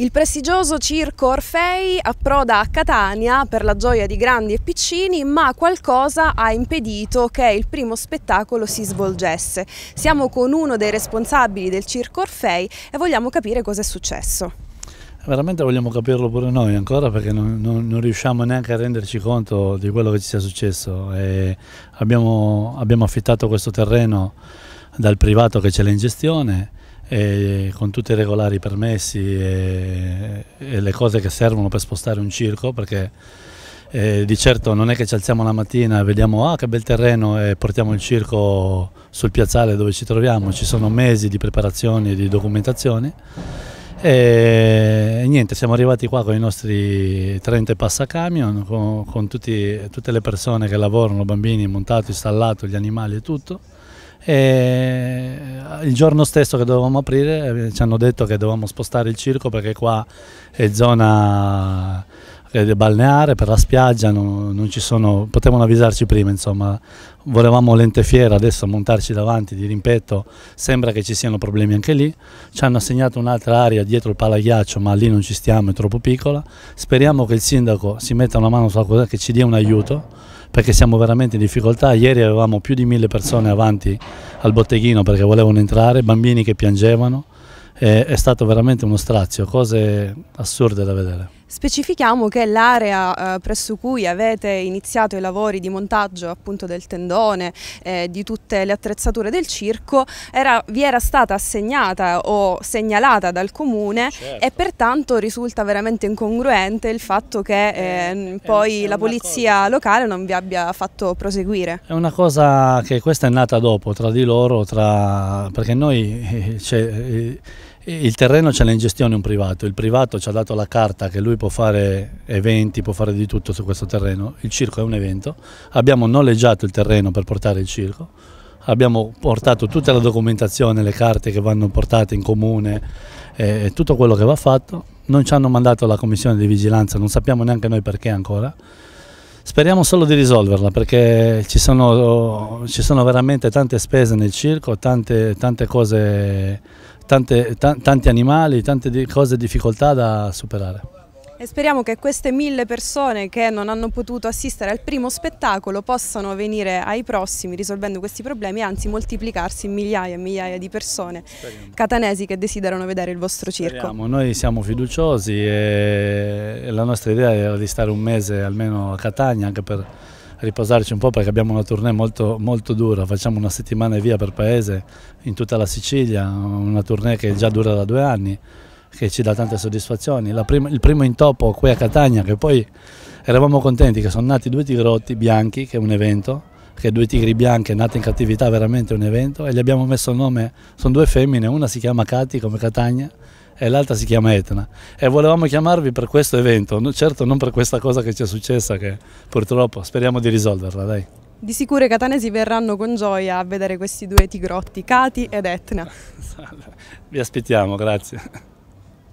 Il prestigioso circo Orfei approda a Catania per la gioia di grandi e piccini, ma qualcosa ha impedito che il primo spettacolo si svolgesse. Siamo con uno dei responsabili del circo Orfei e vogliamo capire cosa è successo. Veramente vogliamo capirlo pure noi ancora perché non, non, non riusciamo neanche a renderci conto di quello che ci sia successo. Abbiamo, abbiamo affittato questo terreno dal privato che ce l'ha in gestione e con tutti i regolari permessi e, e, le cose che servono per spostare un circo perché eh, di certo non è che ci alziamo la mattina e vediamo ah che bel terreno e portiamo il circo sul piazzale dove ci troviamo, ci sono mesi di preparazioni e di documentazioni e niente, siamo arrivati qua con i nostri 30 passacamion, con, con tutti, tutte le persone che lavorano, bambini, montato, installato, gli animali e tutto e il giorno stesso che dovevamo aprire eh, ci hanno detto che dovevamo spostare il circo perché qua è zona eh, balneare per la spiaggia, non, non ci sono, potevano avvisarci prima insomma, volevamo lente fiera adesso montarci davanti di rimpetto, sembra che ci siano problemi anche lì, ci hanno assegnato un'altra area dietro il palaghiaccio ma lì non ci stiamo, è troppo piccola, speriamo che il sindaco si metta una mano sulla cosa, che ci dia un aiuto perché siamo veramente in difficoltà. Ieri avevamo più di mille persone avanti al botteghino perché volevano entrare, bambini che piangevano, è stato veramente uno strazio, cose assurde da vedere. Specifichiamo che l'area eh, presso cui avete iniziato i lavori di montaggio appunto del tendone, e eh, di tutte le attrezzature del circo, era, vi era stata assegnata o segnalata dal comune certo. e pertanto risulta veramente incongruente il fatto che eh, eh poi la polizia cosa... locale non vi abbia fatto proseguire. È una cosa che questa è nata dopo tra di loro, tra... perché noi cioè, il terreno ce l'ha in gestione un privato, il privato ci ha dato la carta che lui può fare eventi, può fare di tutto su questo terreno, il circo è un evento, abbiamo noleggiato il terreno per portare il circo, abbiamo portato tutta la documentazione, le carte che vanno portate in comune, eh, tutto quello che va fatto, non ci hanno mandato la commissione di vigilanza, non sappiamo neanche noi perché ancora, Speriamo solo di risolverla perché ci sono, ci sono veramente tante spese nel circo, tante, tante cose, tante, tanti animali, tante cose, difficoltà da superare. E speriamo che queste mille persone che non hanno potuto assistere al primo spettacolo possano venire ai prossimi risolvendo questi problemi, e anzi moltiplicarsi in migliaia e migliaia di persone speriamo. catanesi che desiderano vedere il vostro circo. Speriamo. Noi siamo fiduciosi e la nostra idea era di stare un mese almeno a Catania anche per riposarci un po' perché abbiamo una tournée molto, molto, dura, facciamo una settimana e via per paese in tutta la Sicilia, una tournée che già dura da due anni che ci dà tante soddisfazioni. Prima, il primo intoppo qui a Catania, che poi eravamo contenti che sono nati due tigrotti bianchi, che è un evento, che due tigri bianche nate in cattività veramente un evento, e gli abbiamo messo il nome, sono due femmine, una si chiama Cati come Catania e l'altra si chiama Etna. E volevamo chiamarvi per questo evento, certo non per questa cosa che ci è successa, che purtroppo speriamo di risolverla, dai. Di sicuro i catanesi verranno con gioia a vedere questi due tigrotti, Cati ed Etna. Vi aspettiamo, grazie.